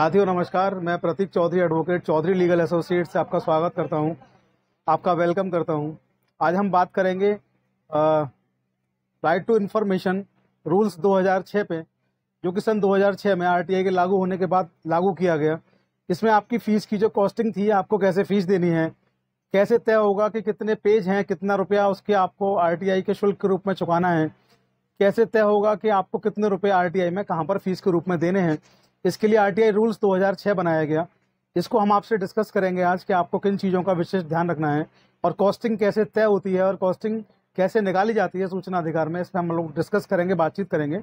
साथियों नमस्कार मैं Pratik Chaudhary advocate Chaudhary legal associate से आपका स्वागत करता हूं, आपका वेलकम करता हूं। आज हम बात करेंगे राइट टू इन्फॉर्मेशन रूल्स 2006 पे जो कि सन 2006 में आरटीआई के लागू होने के बाद लागू किया गया इसमें आपकी फ़ीस की जो कॉस्टिंग थी आपको कैसे फ़ीस देनी है कैसे तय होगा कि कितने पेज हैं कितना रुपया उसके आपको आर के शुल्क के रूप में चुकाना है कैसे तय होगा कि आपको कितने रुपये आर में कहाँ पर फ़ीस के रूप में देने हैं इसके लिए आरटीआई रूल्स 2006 बनाया गया इसको हम आपसे डिस्कस करेंगे आज कि आपको किन चीज़ों का विशेष ध्यान रखना है और कॉस्टिंग कैसे तय होती है और कॉस्टिंग कैसे निकाली जाती है सूचना अधिकार में इसमें हम लोग डिस्कस करेंगे बातचीत करेंगे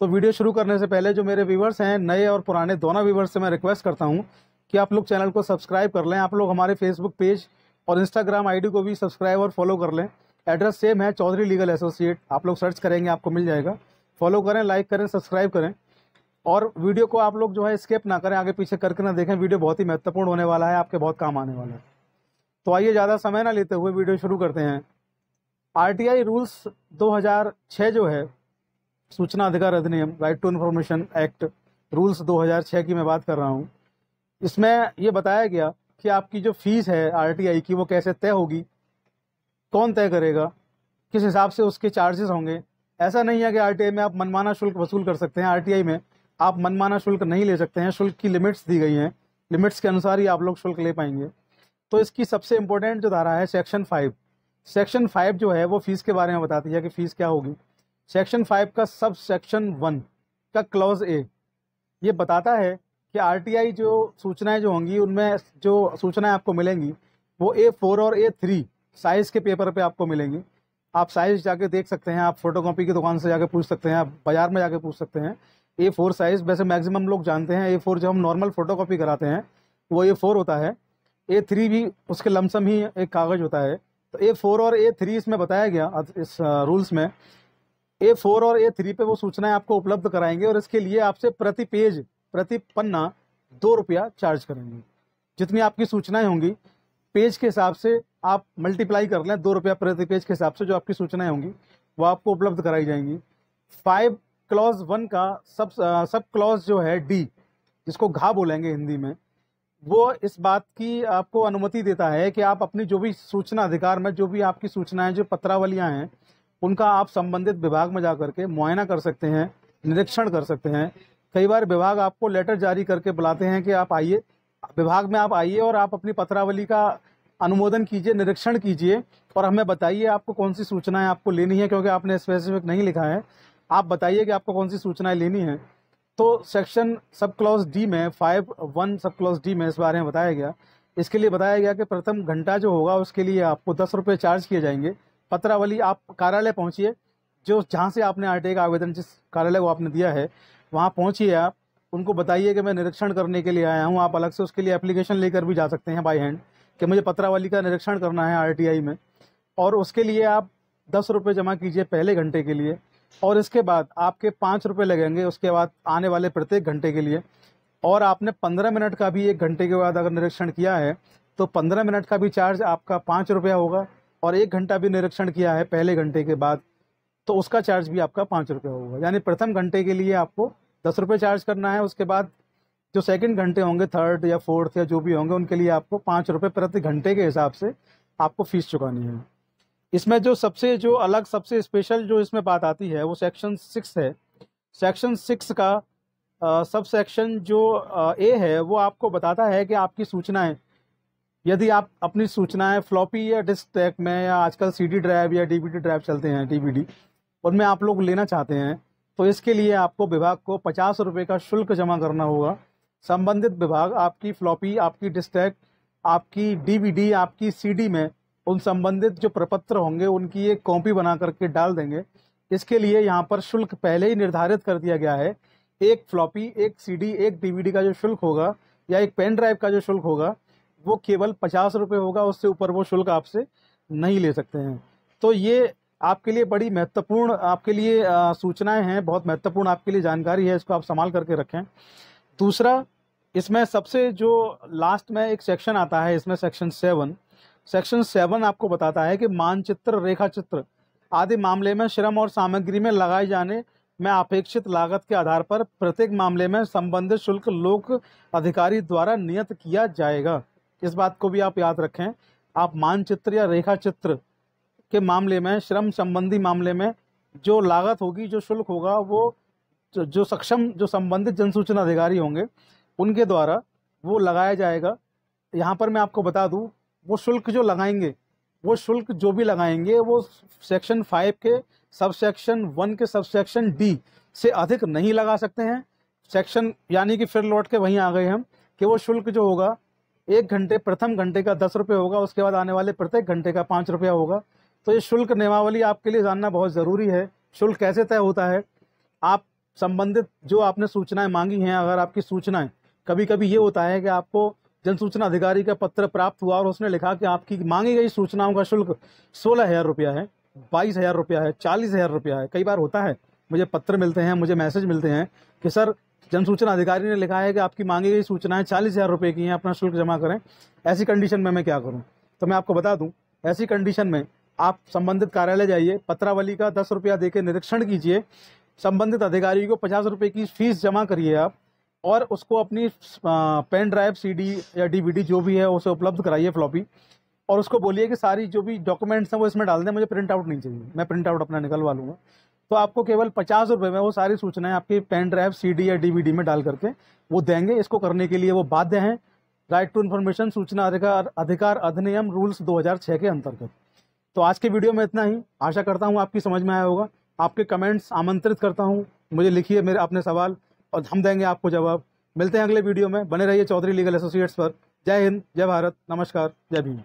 तो वीडियो शुरू करने से पहले जो मेरे व्यूवर्स हैं नए और पुराने दोनों व्यूवर्स से मैं रिक्वेस्ट करता हूँ कि आप लोग चैनल को सब्सक्राइब कर लें आप लोग हमारे फेसबुक पेज और इंस्टाग्राम आई को भी सब्सक्राइब और फॉलो कर लें एड्रेस सेम है चौधरी लीगल एसोसिएट आप लोग सर्च करेंगे आपको मिल जाएगा फॉलो करें लाइक करें सब्सक्राइब करें और वीडियो को आप लोग जो है स्केप ना करें आगे पीछे करके ना देखें वीडियो बहुत ही महत्वपूर्ण होने वाला है आपके बहुत काम आने वाला है तो आइए ज़्यादा समय ना लेते हुए वीडियो शुरू करते हैं आरटीआई रूल्स 2006 जो है सूचना अधिकार अधिनियम right to information act rules 2006 की मैं बात कर रहा हूँ इसमें ये बताया गया कि आपकी जो फीस है आर की वो कैसे तय होगी कौन तय करेगा किस हिसाब से उसके चार्जेस होंगे ऐसा नहीं है कि आर में आप मनमाना शुल्क वसूल कर सकते हैं आर में आप मनमाना शुल्क नहीं ले सकते हैं शुल्क की लिमिट्स दी गई हैं लिमिट्स के अनुसार ही आप लोग शुल्क ले पाएंगे तो इसकी सबसे इम्पोर्टेंट जो धारा है सेक्शन फाइव सेक्शन फाइव जो है वो फीस के बारे में बताती है कि फ़ीस क्या होगी सेक्शन फाइव का सब सेक्शन वन का क्लॉज ए ये बताता है कि आरटीआई जो सूचनाएं जो होंगी उनमें जो सूचनाएं आपको मिलेंगी वो ए फोर और ए थ्री साइज़ के पेपर पे आपको मिलेंगी आप साइज़ जाके देख सकते हैं आप फोटोकॉपी की दुकान से जाके पूछ सकते हैं आप बाज़ार में जाके पूछ सकते हैं ए फोर साइज़ वैसे मैक्सिमम लोग जानते हैं ए फोर जब हम नॉर्मल फ़ोटो कॉपी कराते हैं वो ए फोर होता है ए थ्री भी उसके लमसम ही एक कागज़ होता है तो ए फोर और ए थ्री इसमें बताया गया इस रूल्स में ए फोर और ए थ्री पे वो सूचनाएं आपको उपलब्ध कराएंगे और इसके लिए आपसे प्रति पेज प्रति पन्ना दो रुपया चार्ज करेंगे जितनी आपकी सूचनाएं होंगी पेज के हिसाब से आप मल्टीप्लाई कर लें दो रुपया प्रति पेज के हिसाब से जो आपकी सूचनाएं होंगी वो आपको उपलब्ध कराई जाएंगी फाइव क्लॉज वन का सब सब क्लॉज जो है डी जिसको घा बोलेंगे हिंदी में वो इस बात की आपको अनुमति देता है कि आप अपनी जो भी सूचना अधिकार में जो भी आपकी सूचनाएं जो पत्रावलियां हैं उनका आप संबंधित विभाग में जा करके मुआयना कर सकते हैं निरीक्षण कर सकते हैं कई बार विभाग आपको लेटर जारी करके बुलाते हैं कि आप आइए विभाग में आप आइए और आप अपनी पत्रावली का अनुमोदन कीजिए निरीक्षण कीजिए और हमें बताइए आपको कौन सी सूचनाएं आपको लेनी है क्योंकि आपने स्पेसिफिक नहीं लिखा है आप बताइए कि आपको कौन सी सूचनाएं लेनी है तो सेक्शन सब क्लॉज डी में five one sub clause D में इस बारे में बताया गया इसके लिए बताया गया कि प्रथम घंटा जो होगा उसके लिए आपको दस रुपये चार्ज किए जाएंगे पत्रावली आप कार्यालय पहुँचिए जो जहाँ से आपने आर का आवेदन जिस कार्यालय को आपने दिया है वहाँ पहुँचिए आप उनको बताइए कि मैं निरीक्षण करने के लिए आया हूँ आप अलग से उसके लिए एप्लीकेशन लेकर भी जा सकते हैं बाई हैंड कि मुझे पत्रावली का निरीक्षण करना है आर में और उसके लिए आप दस रुपये जमा कीजिए पहले घंटे के लिए और इसके बाद आपके पाँच रुपये लगेंगे उसके बाद आने वाले प्रत्येक घंटे के लिए और आपने पंद्रह मिनट का भी एक घंटे के बाद अगर निरीक्षण किया है तो पंद्रह मिनट का भी चार्ज आपका पाँच रुपया होगा और एक घंटा भी निरीक्षण किया है पहले घंटे के बाद तो उसका चार्ज भी आपका पाँच रुपये होगा यानी प्रथम घंटे के लिए आपको दस रुपये चार्ज करना है उसके बाद जो सेकंड घंटे होंगे थर्ड या फोर्थ या जो भी होंगे उनके लिए आपको पाँच रुपये प्रति घंटे के हिसाब से आपको फीस चुकानी है इसमें जो सबसे जो अलग सबसे स्पेशल जो इसमें बात आती है वो सेक्शन सिक्स है सेक्शन सिक्स का सब सेक्शन जो ए है वो आपको बताता है कि आपकी सूचनाएं यदि आप अपनी सूचनाएं फ्लॉपी या डिस्क ट्रैक में या आजकल सीडी ड्राइव या डीवीडी ड्राइव चलते हैं डीवीडी उनमें आप लोग लेना चाहते हैं तो इसके लिए आपको विभाग को पचास रुपये का शुल्क जमा करना होगा संबंधित विभाग आपकी फ्लॉपी आपकी डिस्क ट्रैक आपकी डीवीडी आपकी सीडी में उन संबंधित जो प्रपत्र होंगे उनकी एक कॉपी बना करके डाल देंगे इसके लिए यहाँ पर शुल्क पहले ही निर्धारित कर दिया गया है एक फ्लॉपी एक सीडी एक डीवीडी का जो शुल्क होगा या एक पेन ड्राइव का जो शुल्क होगा वो केवल पचास रुपये होगा उससे ऊपर वो शुल्क आपसे नहीं ले सकते हैं तो ये आपके लिए बड़ी महत्वपूर्ण आपके लिए सूचनाएं हैं बहुत महत्वपूर्ण आपके लिए जानकारी है इसको आप संभाल करके रखें दूसरा इसमें सबसे जो लास्ट में एक सेक्शन आता है इसमें सेक्शन सेवन सेक्शन सेवन आपको बताता है कि मानचित्र रेखा चित्र आदि मामले में श्रम और सामग्री में लगाए जाने में अपेक्षित लागत के आधार पर प्रत्येक मामले में संबंधित शुल्क लोक अधिकारी द्वारा नियत किया जाएगा इस बात को भी आप याद रखें आप मानचित्र या रेखा चित्र के मामले में श्रम संबंधी मामले में जो लागत होगी जो शुल्क होगा वो जो सक्षम जो संबंधित जनसूचना अधिकारी होंगे उनके द्वारा वो लगाया जाएगा यहाँ पर मैं आपको बता दूँ वो शुल्क जो लगाएंगे वो शुल्क जो भी लगाएंगे वो सेक्शन फाइव के सब सेक्शन वन के सब सेक्शन डी से अधिक नहीं लगा सकते हैं सेक्शन यानी कि फिर लौट के वहीं आ गए हम कि वो शुल्क जो होगा एक घंटे प्रथम घंटे का दस रुपये होगा उसके बाद आने वाले प्रत्येक घंटे का पाँच रुपया होगा तो ये शुल्क नियमावली आपके लिए जानना बहुत ज़रूरी है शुल्क कैसे तय होता है आप संबंधित जो आपने सूचनाएं मांगी हैं अगर आपकी सूचनाएं कभी कभी ये होता है कि आपको जन सूचना अधिकारी का पत्र प्राप्त हुआ और उसने लिखा कि आपकी मांगी गई सूचनाओं का शुल्क सोलह हज़ार रुपया है बाईस हज़ार रुपया है चालीस हज़ार रुपया है कई बार होता है मुझे पत्र मिलते हैं मुझे मैसेज मिलते हैं कि सर जन सूचना अधिकारी ने लिखा है कि आपकी मांगी गई सूचनाएं चालीस हज़ार रुपये की हैं अपना शुल्क जमा करें ऐसी कंडीशन में मैं क्या करूँ तो मैं आपको बता दूँ ऐसी कंडीशन में आप संबंधित कार्यालय जाइए पत्रावली का दस रुपया दे निरीक्षण कीजिए संबंधित अधिकारी को पचास रुपये की फीस जमा करिए आप और उसको अपनी पेन ड्राइव सीडी या डीवीडी जो भी है उसे उपलब्ध कराइए फ्लॉपी और उसको बोलिए कि सारी जो भी डॉक्यूमेंट्स हैं वो इसमें डाल दें मुझे प्रिंट आउट नहीं चाहिए मैं प्रिंट आउट अपना निकलवा लूँगा तो आपको केवल पचास रुपये में वो सारी सूचनाएं आपकी पेन ड्राइव सीडी या डीवीडी में डाल करके वो देंगे इसको करने के लिए वो बाध्य हैं राइट टू इन्फॉर्मेशन सूचना अधिकार अधिकार अधिनियम रूल्स 2006 के अंतर्गत तो आज के वीडियो में इतना ही आशा करता हूँ आपकी समझ में आया होगा आपके कमेंट्स आमंत्रित करता हूँ मुझे लिखिए मेरे अपने सवाल और हम देंगे आपको जवाब मिलते हैं अगले वीडियो में बने रहिए चौधरी लीगल एसोसिएट्स पर जय हिंद जय भारत नमस्कार जय भीम